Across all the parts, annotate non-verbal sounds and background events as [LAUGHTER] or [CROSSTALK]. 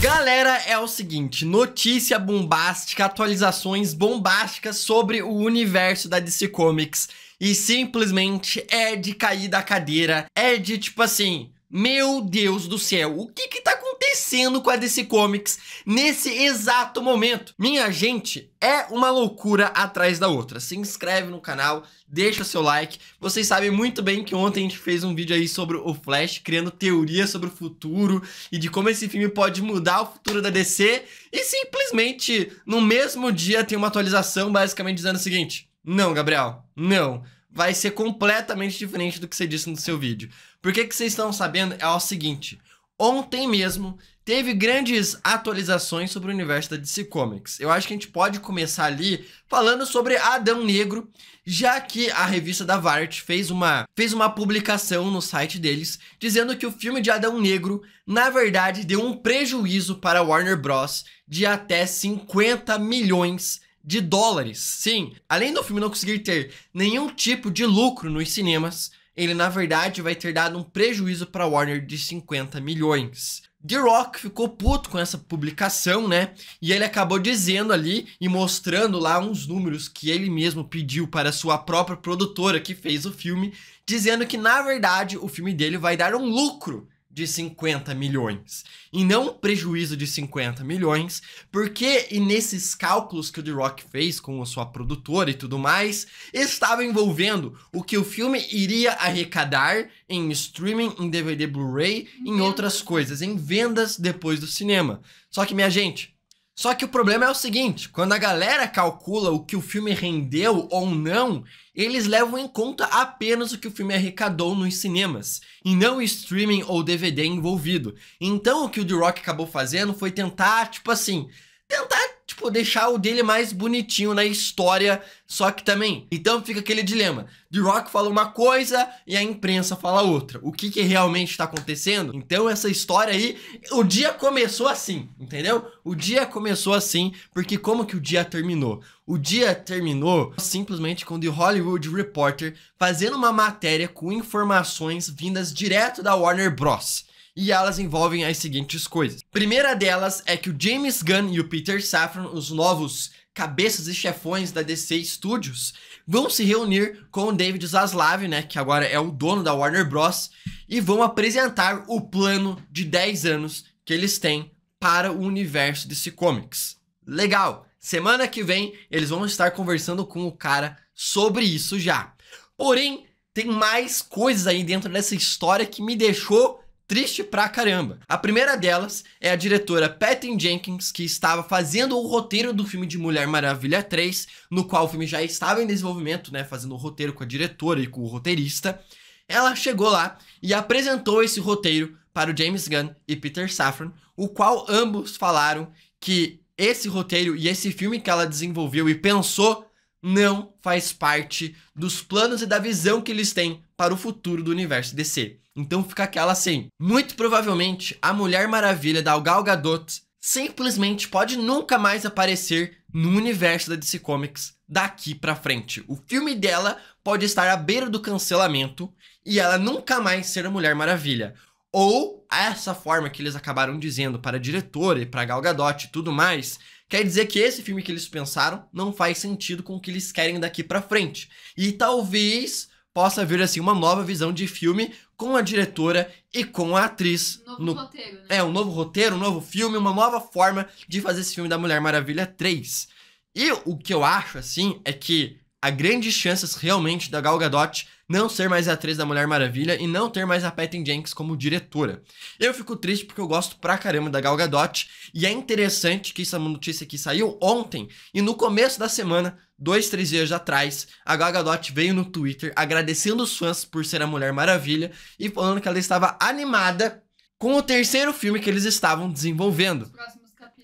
Galera, é o seguinte, notícia bombástica, atualizações bombásticas sobre o universo da DC Comics e simplesmente é de cair da cadeira, é de tipo assim, meu Deus do céu, o que que tá acontecendo com a DC Comics nesse exato momento. Minha gente, é uma loucura atrás da outra. Se inscreve no canal, deixa seu like. Vocês sabem muito bem que ontem a gente fez um vídeo aí sobre o Flash, criando teorias sobre o futuro e de como esse filme pode mudar o futuro da DC. E simplesmente, no mesmo dia, tem uma atualização basicamente dizendo o seguinte: Não, Gabriel, não vai ser completamente diferente do que você disse no seu vídeo. Porque o que vocês estão sabendo é o seguinte: ontem mesmo teve grandes atualizações sobre o universo da DC Comics. Eu acho que a gente pode começar ali falando sobre Adão Negro, já que a revista da Vart fez uma, fez uma publicação no site deles dizendo que o filme de Adão Negro, na verdade, deu um prejuízo para Warner Bros. de até 50 milhões de dólares. Sim, além do filme não conseguir ter nenhum tipo de lucro nos cinemas, ele na verdade vai ter dado um prejuízo para Warner de 50 milhões. The Rock ficou puto com essa publicação, né? E ele acabou dizendo ali e mostrando lá uns números que ele mesmo pediu para sua própria produtora que fez o filme, dizendo que na verdade o filme dele vai dar um lucro de 50 milhões e não um prejuízo de 50 milhões, porque e nesses cálculos que o The Rock fez com a sua produtora e tudo mais, estava envolvendo o que o filme iria arrecadar em streaming, em DVD Blu-ray, em outras coisas, em vendas depois do cinema. Só que minha gente, só que o problema é o seguinte: quando a galera calcula o que o filme rendeu ou não, eles levam em conta apenas o que o filme arrecadou nos cinemas, e não o streaming ou DVD envolvido. Então o que o The Rock acabou fazendo foi tentar, tipo assim, tentar tipo, deixar o dele mais bonitinho na história, só que também. Então fica aquele dilema: The Rock fala uma coisa e a imprensa fala outra. O que, que realmente está acontecendo? Então essa história aí, o dia começou assim, entendeu? O dia começou assim, porque como que o dia terminou? O dia terminou simplesmente com The Hollywood Reporter fazendo uma matéria com informações vindas direto da Warner Bros e elas envolvem as seguintes coisas. Primeira delas é que o James Gunn e o Peter Safran, os novos cabeças e chefões da DC Studios, vão se reunir com o David Zaslav, né, que agora é o dono da Warner Bros, e vão apresentar o plano de 10 anos que eles têm para o universo DC Comics. Legal. Semana que vem eles vão estar conversando com o cara sobre isso já. Porém, tem mais coisas aí dentro dessa história que me deixou triste pra caramba. A primeira delas é a diretora Patty Jenkins, que estava fazendo o roteiro do filme de Mulher Maravilha 3, no qual o filme já estava em desenvolvimento, né, fazendo o roteiro com a diretora e com o roteirista. Ela chegou lá e apresentou esse roteiro para o James Gunn e Peter Safran, o qual ambos falaram que esse roteiro e esse filme que ela desenvolveu e pensou não faz parte dos planos e da visão que eles têm para o futuro do universo DC. Então fica aquela assim. Muito provavelmente, a Mulher Maravilha da Gal Gadot simplesmente pode nunca mais aparecer no universo da DC Comics daqui para frente. O filme dela pode estar à beira do cancelamento e ela nunca mais ser a Mulher Maravilha. Ou essa forma que eles acabaram dizendo para a diretora e para Gal Gadot e tudo mais, Quer dizer que esse filme que eles pensaram não faz sentido com o que eles querem daqui para frente. E talvez possa vir assim uma nova visão de filme com a diretora e com a atriz. Um novo no... roteiro, né? É, um novo roteiro, um novo filme, uma nova forma de fazer esse filme da Mulher Maravilha 3. E o que eu acho assim é que há grandes chances realmente da Gal Gadot não ser mais a atriz da Mulher Maravilha e não ter mais a Patty Jenkins como diretora. Eu fico triste porque eu gosto pra caramba da Gal Gadot e é interessante que essa é notícia aqui saiu ontem e no começo da semana, dois, três dias atrás, a Gal Gadot veio no Twitter agradecendo os fãs por ser a Mulher Maravilha e falando que ela estava animada com o terceiro filme que eles estavam desenvolvendo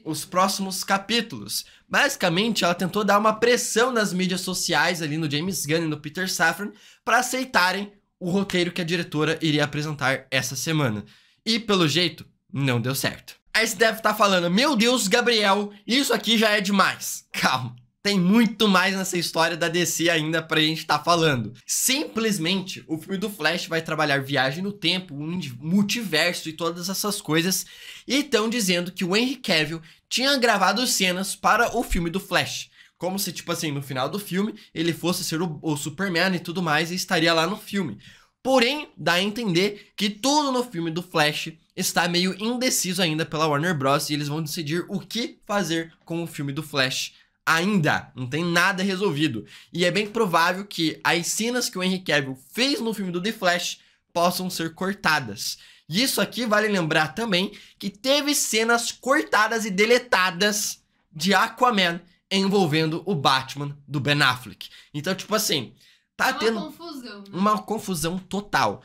os próximos capítulos. Basicamente, ela tentou dar uma pressão nas mídias sociais ali no James Gunn e no Peter Safran para aceitarem o roteiro que a diretora iria apresentar essa semana. E pelo jeito, não deu certo. Aí você deve estar tá falando: "Meu Deus, Gabriel, isso aqui já é demais". [LAUGHS] Calma. Tem muito mais nessa história da DC ainda pra gente estar tá falando. Simplesmente, o filme do Flash vai trabalhar viagem no tempo, multiverso e todas essas coisas. E estão dizendo que o Henry Cavill tinha gravado cenas para o filme do Flash. Como se, tipo assim, no final do filme ele fosse ser o, o Superman e tudo mais e estaria lá no filme. Porém, dá a entender que tudo no filme do Flash está meio indeciso ainda pela Warner Bros. e eles vão decidir o que fazer com o filme do Flash ainda. Não tem nada resolvido. E é bem provável que as cenas que o Henry Cavill fez no filme do The Flash possam ser cortadas. Isso aqui vale lembrar também que teve cenas cortadas e deletadas de Aquaman envolvendo o Batman do Ben Affleck. Então, tipo assim, tá é uma tendo confusão, né? uma confusão total.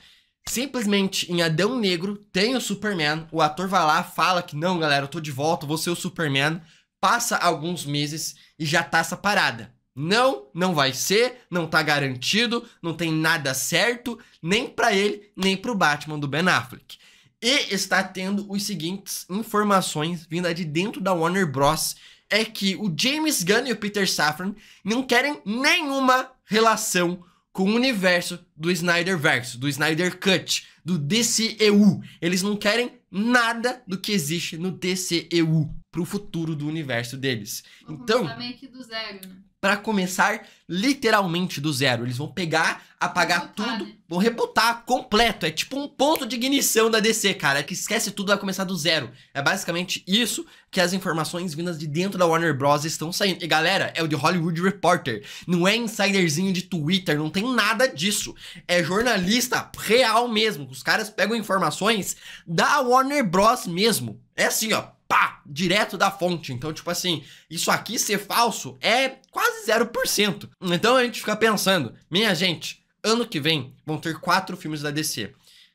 Simplesmente em Adão Negro tem o Superman, o ator vai lá, fala que não, galera, eu tô de volta, vou ser o Superman. Passa alguns meses e já tá essa parada. Não, não vai ser, não tá garantido, não tem nada certo, nem para ele, nem pro Batman do Ben Affleck. E está tendo os seguintes informações vinda de dentro da Warner Bros. É que o James Gunn e o Peter Safran não querem nenhuma relação com o universo do Snyder Verso, do Snyder Cut, do DCEU. Eles não querem nada do que existe no DCEU pro futuro do universo deles. Vou então, meio que do zero, né? para começar literalmente do zero. Eles vão pegar, apagar rebutar, tudo, né? vão rebutar completo. É tipo um ponto de ignição da DC, cara, é que esquece tudo, vai começar do zero. É basicamente isso que as informações vindas de dentro da Warner Bros estão saindo. E galera, é o de Hollywood Reporter. Não é insiderzinho de Twitter, não tem nada disso. É jornalista real mesmo. Os caras pegam informações da Warner Bros mesmo. É assim, ó, pá, direto da fonte. Então, tipo assim, isso aqui ser falso é quase 0%. Então a gente fica pensando, minha gente, ano que vem vão ter quatro filmes da DC: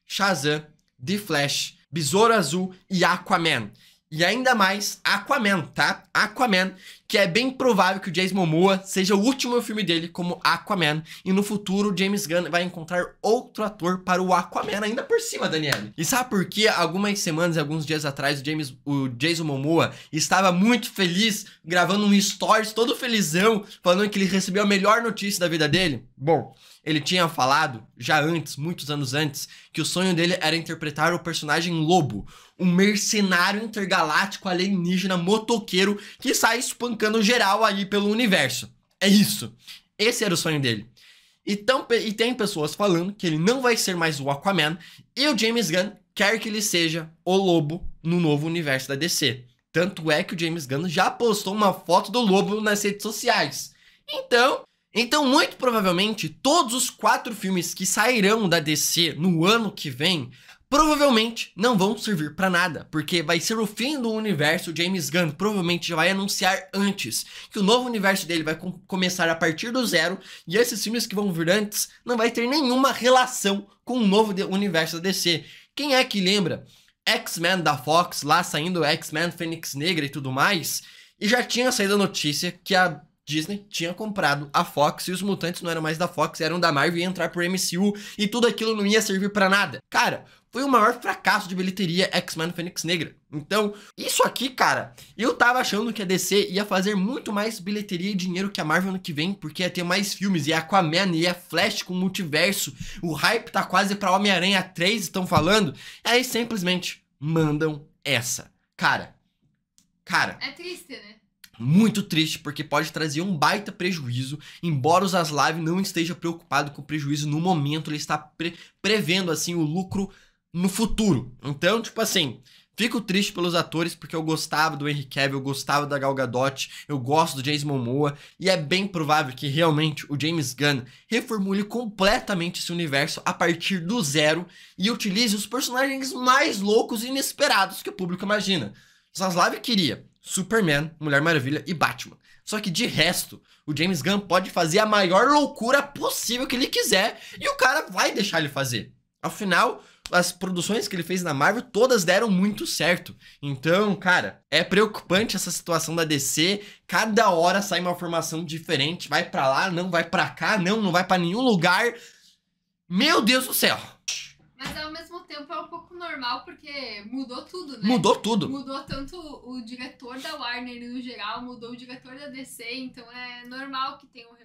Shazam, The Flash, Besouro Azul e Aquaman. E ainda mais Aquaman, tá? Aquaman, que é bem provável que o Jason Momoa seja o último filme dele como Aquaman e no futuro James Gunn vai encontrar outro ator para o Aquaman ainda por cima, Daniele. E sabe por que algumas semanas e alguns dias atrás o James o Jason Momoa estava muito feliz gravando um stories todo felizão falando que ele recebeu a melhor notícia da vida dele? Bom, ele tinha falado já antes, muitos anos antes, que o sonho dele era interpretar o personagem Lobo, um mercenário intergaláctico alienígena motoqueiro que sai espancando espancando geral aí pelo universo. É isso. Esse era o sonho dele. E, tão, e tem pessoas falando que ele não vai ser mais o Aquaman e o James Gunn quer que ele seja o lobo no novo universo da DC. Tanto é que o James Gunn já postou uma foto do lobo nas redes sociais. Então, então muito provavelmente todos os quatro filmes que sairão da DC no ano que vem provavelmente não vão servir para nada, porque vai ser o fim do universo. James Gunn provavelmente já vai anunciar antes que o novo universo dele vai com começar a partir do zero e esses filmes que vão vir antes não vai ter nenhuma relação com o novo universo da DC. Quem é que lembra X-Men da Fox lá saindo X-Men Fênix Negra e tudo mais? E já tinha saído a notícia que a Disney tinha comprado a Fox e os mutantes não eram mais da Fox, eram da Marvel e entrar pro MCU e tudo aquilo não ia servir para nada. Cara, foi o maior fracasso de bilheteria X-Men Fênix Negra. Então, isso aqui, cara, eu tava achando que a DC ia fazer muito mais bilheteria e dinheiro que a Marvel no que vem, porque ia ter mais filmes, e a Aquaman, e a Flash com o multiverso, o hype tá quase pra Homem-Aranha 3, estão falando. Aí simplesmente mandam essa. Cara, cara. É triste, né? muito triste, porque pode trazer um baita prejuízo, embora o Zaslav não esteja preocupado com o prejuízo no momento, ele está pre prevendo assim o lucro no futuro. Então, tipo assim, Fico triste pelos atores porque eu gostava do Henry Cavill, eu gostava da Gal Gadot, eu gosto do James Momoa e é bem provável que realmente o James Gunn reformule completamente esse universo a partir do zero e utilize os personagens mais loucos e inesperados que o público imagina. Zaslav queria Superman, Mulher Maravilha e Batman. Só que de resto, o James Gunn pode fazer a maior loucura possível que ele quiser e o cara vai deixar ele fazer. Afinal, as produções que ele fez na Marvel, todas deram muito certo. Então, cara, é preocupante essa situação da DC. Cada hora sai uma formação diferente, vai para lá, não vai para cá, não, não vai para nenhum lugar. Meu Deus do céu. Mas ao mesmo tempo é um pouco normal, porque mudou tudo, né? Mudou tudo. Mudou tanto o diretor da Warner no geral, mudou o diretor da DC, então é normal que tenha um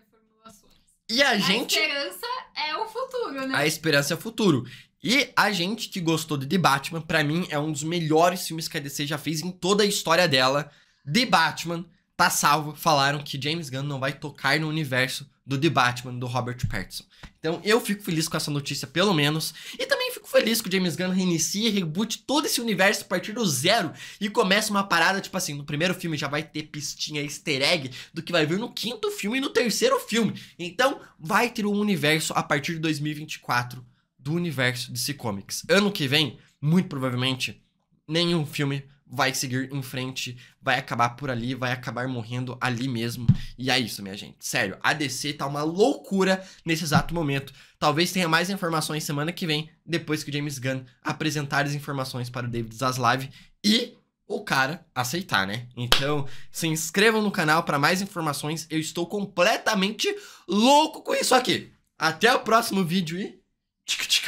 e a, a gente. A esperança é o futuro, né? A esperança é o futuro. E a gente que gostou de The Batman, para mim, é um dos melhores filmes que a DC já fez em toda a história dela. The Batman tá salvo. Falaram que James Gunn não vai tocar no universo do The Batman, do Robert Pattinson. Então eu fico feliz com essa notícia, pelo menos. E também fico feliz que o James Gunn reinicie e reboot todo esse universo a partir do zero e começa uma parada, tipo assim, no primeiro filme já vai ter pistinha easter egg do que vai vir no quinto filme e no terceiro filme. Então vai ter um universo a partir de 2024 do universo DC Comics. Ano que vem, muito provavelmente, nenhum filme vai seguir em frente, vai acabar por ali, vai acabar morrendo ali mesmo. E é isso, minha gente. Sério, a DC tá uma loucura nesse exato momento. Talvez tenha mais informações semana que vem, depois que o James Gunn apresentar as informações para o David Zaslav e o cara aceitar, né? Então, se inscrevam no canal para mais informações. Eu estou completamente louco com isso aqui. Até o próximo vídeo e